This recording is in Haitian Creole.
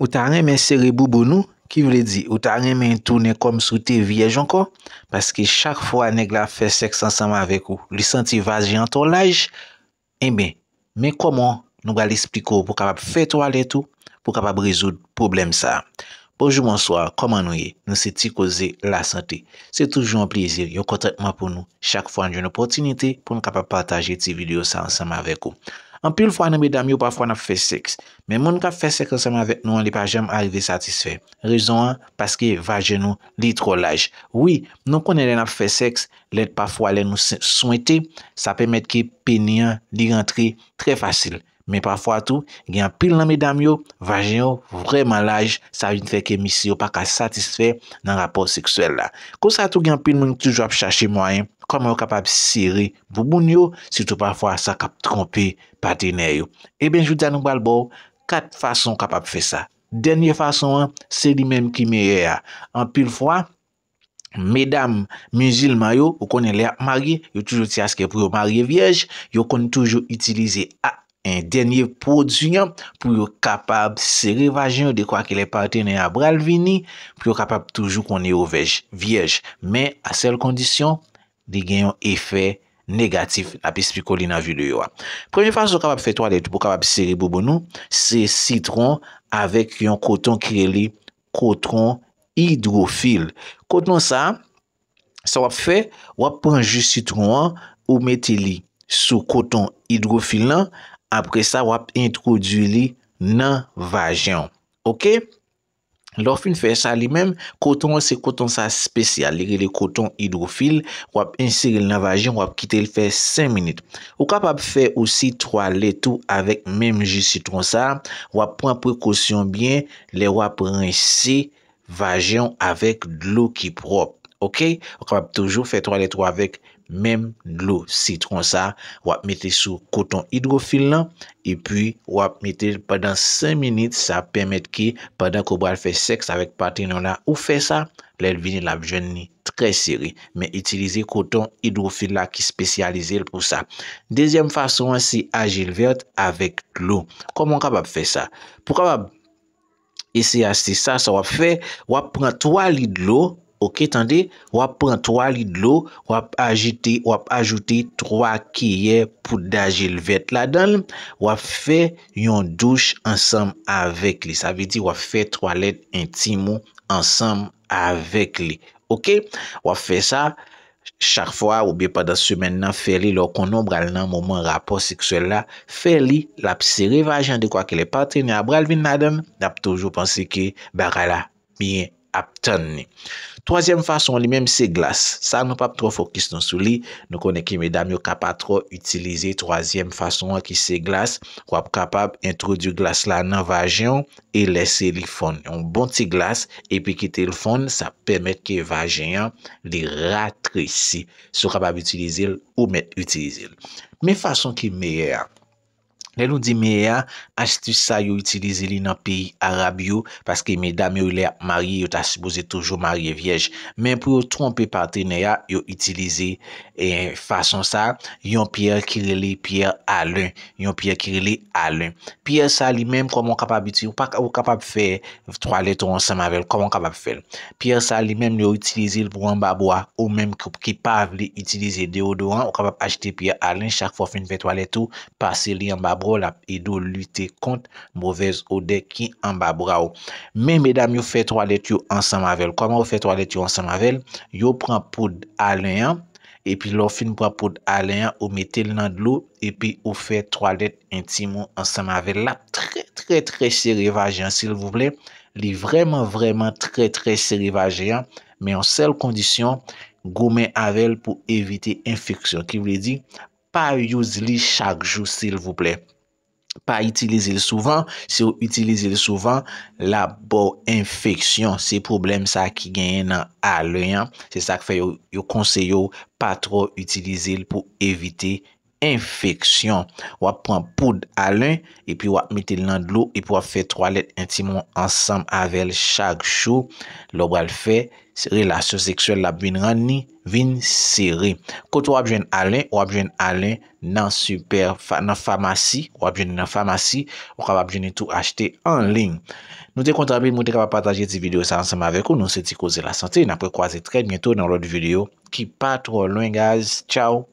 Ou ta ane men sere bou bou nou, ki vle di, ou ta ane men toune kom sou te viej anko Paske chak fwa neg la fe seks ansanman avek ou, li santi vazi an ton laj Emen, men koman nou gale espliko pou kapap fet wale tou, pou kapap rezoud problem sa Bojou monswa, koman nou ye, nou se ti koze la sante Se toujou an plezir, yo kontekman pou nou chak fwa anjoun opotinite pou nou kapap pataje ti video sa ansanman avek ou Anpil fwa nanbe dam yo pa fwa nan fe seks. Men moun ka fe seks anseman avet nou an li pa jem a rive satisfe. Rezon an, paske vaje nou li tro laj. Oui, nou konen lè nan fe seks, lè pa fwa lè nou souwete, sa pe met ki penyen li rentri tre fasil. men pafwa tou, gen pil nan medam yo, vajen yo, vreman laj, sa vin feke misi yo, pa ka satisfe nan rapor seksuel la. Kousa tou gen pil moun toujwa ap chache mwanyen, koman yo kapap siri bouboun yo, sitou pafwa sa kap trompe patenè yo. Eben, joutan nou balbou, kat fason kapap fe sa. Denye fason an, se li menm ki meye ya. An pil fwa, medam mizil mwanyen yo, yo konen le a mari, yo toujwa ti aske pou yo mariye viej, yo konen toujwa itilize a en denye pou di yon, pou yo kapab seri vajyon, di kwa ki le patene a bral vini, pou yo kapab toujou konye yo viej, men a sel kondisyon, di gen yon efè negatif, api spikoli nan videyo a. Prejne fasyon yo kapab fetwa dey, pou kapab seri bobon nou, se sitron avèk yon koton kireli, koton hidrofil. Koton sa, sa wap fe, wap penjou sitron an, ou meteli sou koton hidrofil nan, apre sa wap introdu li nan vajan. Ok, lor fin fè sa li menm, koton se koton sa spesyal, li li koton hidrofil, wap insiril nan vajan, wap kite li fè 5 minit. Ou kap ap fè osi 3 letou avek menm jisitron sa, wap pon prekosyon bien, li wap rense vajan avek dlou ki prop. Ok, wap kapab toujou fè 3 lè 3 wèk mèm lò citron sa, wap mètè sou koton hidrofil la, epi wap mètè pendant 5 minit sa pèmèt ki pandan kou bral fè seks avèk patinon la ou fè sa, lè vini la vjen ni trè siri, mè itilize koton hidrofil la ki spesyalize lè pou sa. Dezyem fason an si agil vert avèk lò, komon kapab fè sa? Pou kapab esè yasi sa, sa wap fè, wap pran 3 lè lò, Ok, tan de, wap pran 3 lit de lo, wap ajoute 3 kiye pou dajil vet la dan, wap fe yon douche ansam avek li. Sa vi di wap fe 3 lit intimo ansam avek li. Ok, wap fe sa, chak fwa ou bi pa da su men nan, fe li lor konon bral nan mouman rapor seksuel la, fe li lap se revajan de kwa ki le patre ni abral vin na dan, dap toujou pansi ki baka la miye. ap tenni. Troasyem fason li menm se glas, sa nou pap tro fokis nan sou li, nou konen ki me dam yo kapap tro utilize troasyem fason ki se glas, wap kapap introdu glas la nan vajen yon, e lese li fon. Yon bon ti glas, epi ki te l fon, sa pemet ki vajen yon, li ratre si, sou kapap utilize l ou met utilize l. Men fason ki meyen yon? Nè nou di mè ya, astus sa yo itilize li nan pi Arabi yo, paske mè dame yo lè marye, yo ta suppose toujou marye viej. Mè pou yo trompe parte nè ya, yo itilize eh, fason sa, yon pier kire li pier alen, yon pier kire li alen. Pier sa li mèm koman kapab iti, ou kapab fè troaleto ansem avèl, koman kapab fèl. Pier sa li mèm yo itilize l pou anbabwa, ou mèm ki pa vli itilize deo doan, ou kapab achite pier alen, chak fò fin fè troaleto, pase li anbabwa. Rol ap edo lute kont mouvez ode ki an ba bra ou. Men, medam, yo fè troalet yo ansan mavel. Koman yo fè troalet yo ansan mavel? Yo pran poud alenyan, epi lo fin pran poud alenyan, yo metel nan dlo, epi yo fè troalet intimo ansan mavel. La, tre, tre, tre serivajen, sil vouple. Li vreman, vreman, tre, tre serivajen. Men, an sel kondisyon, goumen avel pou evite infeksyon. Ki voule di, pa youz li chak jou, sil vouple. Pa itilize li souvan, se yo itilize li souvan, la bo infeksyon, se problem sa ki genyen nan aloyan, se sa kfe yo konseyo pa tro itilize li pou evite infeksyon. infeksyon. Wap pran poud alen, epi wap mitil nan dlou, epi wap fe troalet intimon ansam avel chak chou. Lobal fe, relasyon seksuel la bin rani, bin seri. Koto wap jwen alen, wap jwen alen nan super, nan famasi, wap jwen nan famasi, wak wap jwen tout achete anling. Nou te kontrabil, nou te kapa pataje ti video sa ansam avel kou, nou se ti kouze la sante, na pou kwa se tre bientou nan lout video. Ki pa tro loin, gaz, chow!